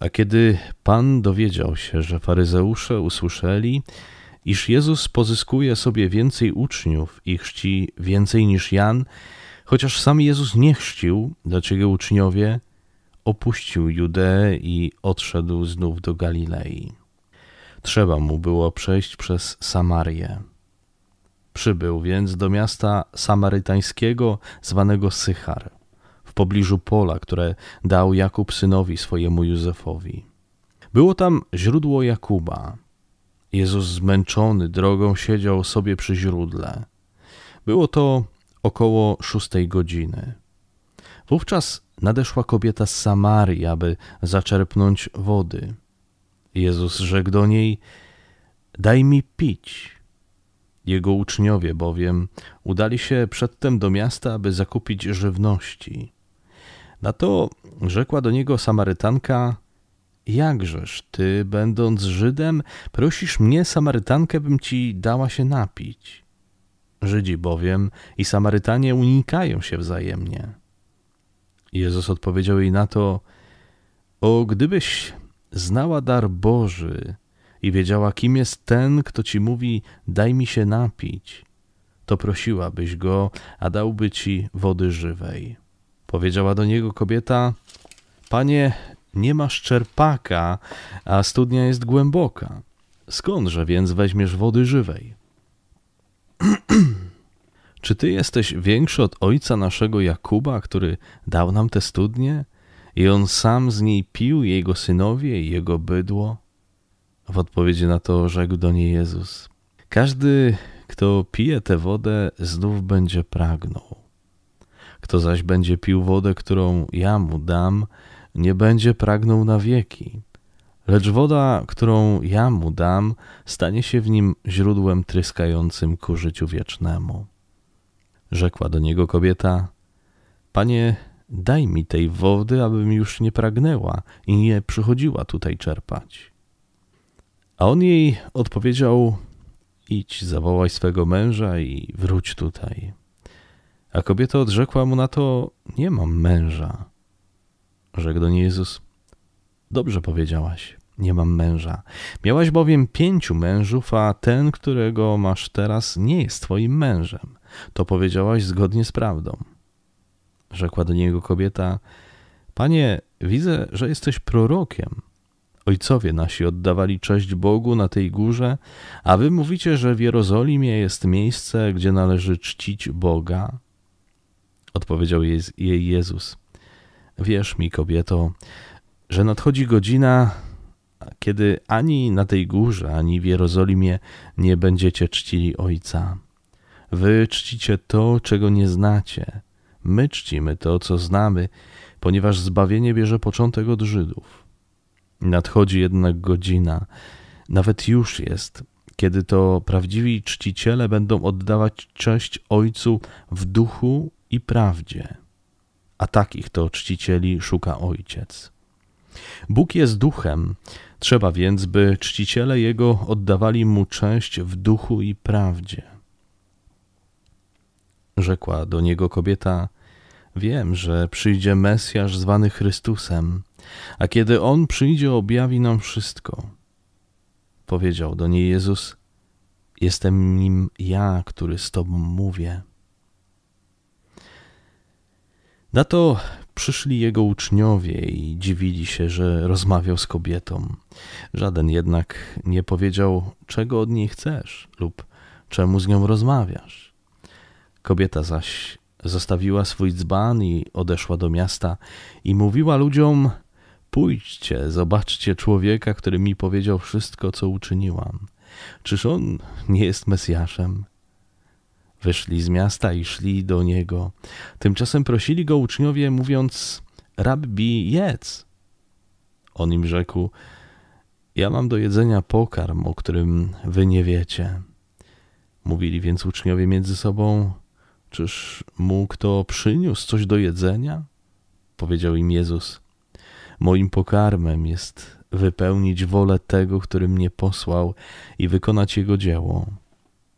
A kiedy Pan dowiedział się, że faryzeusze usłyszeli, iż Jezus pozyskuje sobie więcej uczniów i chrzci więcej niż Jan, chociaż sam Jezus nie chrzcił, dlaczego uczniowie opuścił Judeę i odszedł znów do Galilei. Trzeba mu było przejść przez Samarię. Przybył więc do miasta samarytańskiego zwanego Sychar pobliżu pola, które dał Jakub synowi swojemu Józefowi. Było tam źródło Jakuba. Jezus zmęczony drogą siedział sobie przy źródle. Było to około szóstej godziny. Wówczas nadeszła kobieta z Samarii, aby zaczerpnąć wody. Jezus rzekł do niej: Daj mi pić. Jego uczniowie bowiem udali się przedtem do miasta, aby zakupić żywności. Na to rzekła do niego Samarytanka: Jakżeż ty, będąc Żydem, prosisz mnie, Samarytankę, bym ci dała się napić? Żydzi bowiem i Samarytanie unikają się wzajemnie. Jezus odpowiedział jej na to: O, gdybyś znała dar Boży i wiedziała, kim jest ten, kto ci mówi: Daj mi się napić, to prosiłabyś go, a dałby ci wody żywej. Powiedziała do niego kobieta: Panie, nie masz czerpaka, a studnia jest głęboka. Skądże więc weźmiesz wody żywej? Czy ty jesteś większy od ojca naszego Jakuba, który dał nam te studnie? I on sam z niej pił, jego synowie i jego bydło? W odpowiedzi na to rzekł do niej Jezus: Każdy, kto pije tę wodę, znów będzie pragnął. Kto zaś będzie pił wodę, którą ja mu dam, nie będzie pragnął na wieki. Lecz woda, którą ja mu dam, stanie się w nim źródłem tryskającym ku życiu wiecznemu. Rzekła do niego kobieta: Panie, daj mi tej wody, abym już nie pragnęła i nie przychodziła tutaj czerpać. A on jej odpowiedział: Idź, zawołaj swego męża i wróć tutaj. A kobieta odrzekła mu na to: Nie mam męża. Rzekł do niej Jezus: Dobrze powiedziałaś, nie mam męża. Miałaś bowiem pięciu mężów, a ten, którego masz teraz, nie jest twoim mężem. To powiedziałaś zgodnie z prawdą. Rzekła do niego kobieta: Panie, widzę, że jesteś prorokiem. Ojcowie nasi oddawali cześć Bogu na tej górze, a wy mówicie, że w Jerozolimie jest miejsce, gdzie należy czcić Boga. Odpowiedział jej Jezus. Wierz mi, kobieto, że nadchodzi godzina, kiedy ani na tej górze, ani w Jerozolimie nie będziecie czcili Ojca. Wy czcicie to, czego nie znacie. My czcimy to, co znamy, ponieważ zbawienie bierze początek od Żydów. Nadchodzi jednak godzina, nawet już jest, kiedy to prawdziwi czciciele będą oddawać cześć Ojcu w duchu i prawdzie, a takich to czcicieli szuka Ojciec. Bóg jest duchem, trzeba więc, by czciciele Jego oddawali Mu cześć w duchu i prawdzie. Rzekła do niego kobieta: Wiem, że przyjdzie Mesjasz zwany Chrystusem, a kiedy On przyjdzie, objawi nam wszystko. Powiedział do niej Jezus: Jestem nim ja, który z Tobą mówię. Na to przyszli jego uczniowie i dziwili się, że rozmawiał z kobietą. Żaden jednak nie powiedział, czego od niej chcesz lub czemu z nią rozmawiasz. Kobieta zaś zostawiła swój dzban i odeszła do miasta i mówiła ludziom: Pójdźcie, zobaczcie człowieka, który mi powiedział wszystko, co uczyniłam. Czyż on nie jest Mesjaszem? Wyszli z miasta i szli do niego. Tymczasem prosili go uczniowie, mówiąc: Rabbi, jedz. On im rzekł: Ja mam do jedzenia pokarm, o którym wy nie wiecie. Mówili więc uczniowie między sobą: Czyż mu kto przyniósł coś do jedzenia? Powiedział im Jezus: Moim pokarmem jest wypełnić wolę tego, który mnie posłał i wykonać jego dzieło.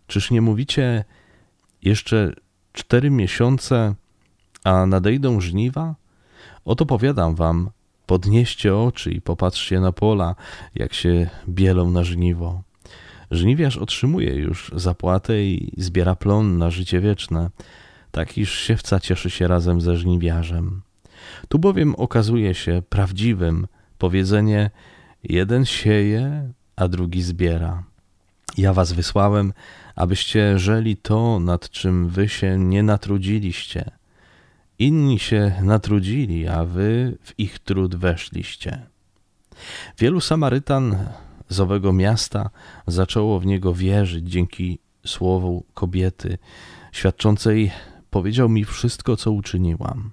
Czyż nie mówicie, jeszcze cztery miesiące, a nadejdą żniwa? Oto powiadam wam, podnieście oczy i popatrzcie na pola, jak się bielą na żniwo. Żniwiarz otrzymuje już zapłatę i zbiera plon na życie wieczne, tak iż siewca cieszy się razem ze żniwiarzem. Tu bowiem okazuje się prawdziwym powiedzenie: jeden sieje, a drugi zbiera. Ja was wysłałem, abyście żeli to, nad czym wy się nie natrudziliście. Inni się natrudzili, a wy w ich trud weszliście. Wielu Samarytan z owego miasta zaczęło w niego wierzyć dzięki słowu kobiety świadczącej: Powiedział mi wszystko, co uczyniłam.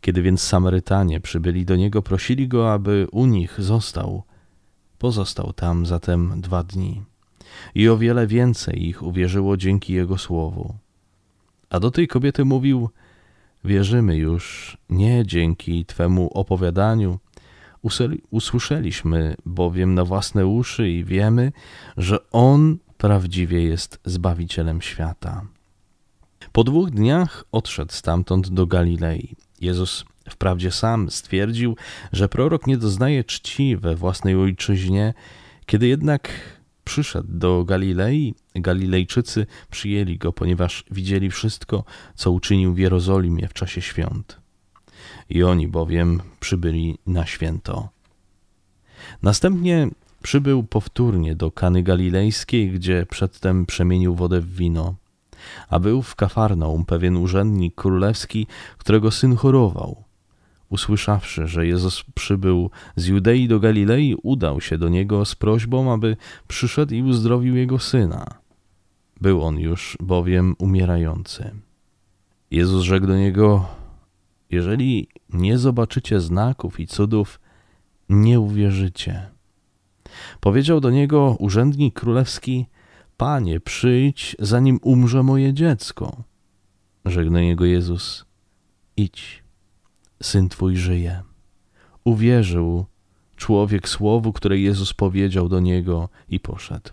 Kiedy więc Samarytanie przybyli do niego, prosili go, aby u nich został. Pozostał tam zatem dwa dni i o wiele więcej ich uwierzyło dzięki Jego słowu. A do tej kobiety mówił: Wierzymy już nie dzięki Twemu opowiadaniu. Usłyszeliśmy bowiem na własne uszy i wiemy, że On prawdziwie jest Zbawicielem świata. Po dwóch dniach odszedł stamtąd do Galilei. Jezus wprawdzie sam stwierdził, że prorok nie doznaje czci we własnej ojczyźnie, kiedy jednak przyszedł do Galilei. Galilejczycy przyjęli go, ponieważ widzieli wszystko, co uczynił w Jerozolimie w czasie świąt. I oni bowiem przybyli na święto. Następnie przybył powtórnie do Kany Galilejskiej, gdzie przedtem przemienił wodę w wino. A był w Kafarnaum pewien urzędnik królewski, którego syn chorował. Usłyszawszy, że Jezus przybył z Judei do Galilei, udał się do niego z prośbą, aby przyszedł i uzdrowił jego syna. Był on już bowiem umierający. Jezus rzekł do niego: Jeżeli nie zobaczycie znaków i cudów, nie uwierzycie. Powiedział do niego urzędnik królewski: Panie, przyjdź, zanim umrze moje dziecko. Rzekł do niego Jezus: Idź syn twój żyje. Uwierzył człowiek słowu, które Jezus powiedział do niego i poszedł.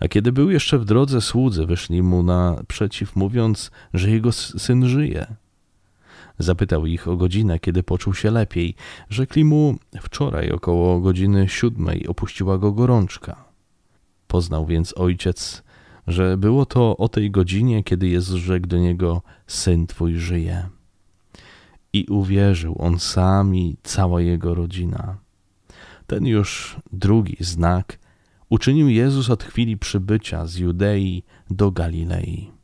A kiedy był jeszcze w drodze, słudzy wyszli mu naprzeciw, mówiąc, że jego syn żyje. Zapytał ich o godzinę, kiedy poczuł się lepiej. Rzekli mu, wczoraj około godziny siódmej opuściła go gorączka. Poznał więc ojciec, że było to o tej godzinie, kiedy Jezus rzekł do niego: Syn twój żyje. I uwierzył on sam i cała jego rodzina. Ten już drugi znak uczynił Jezus od chwili przybycia z Judei do Galilei.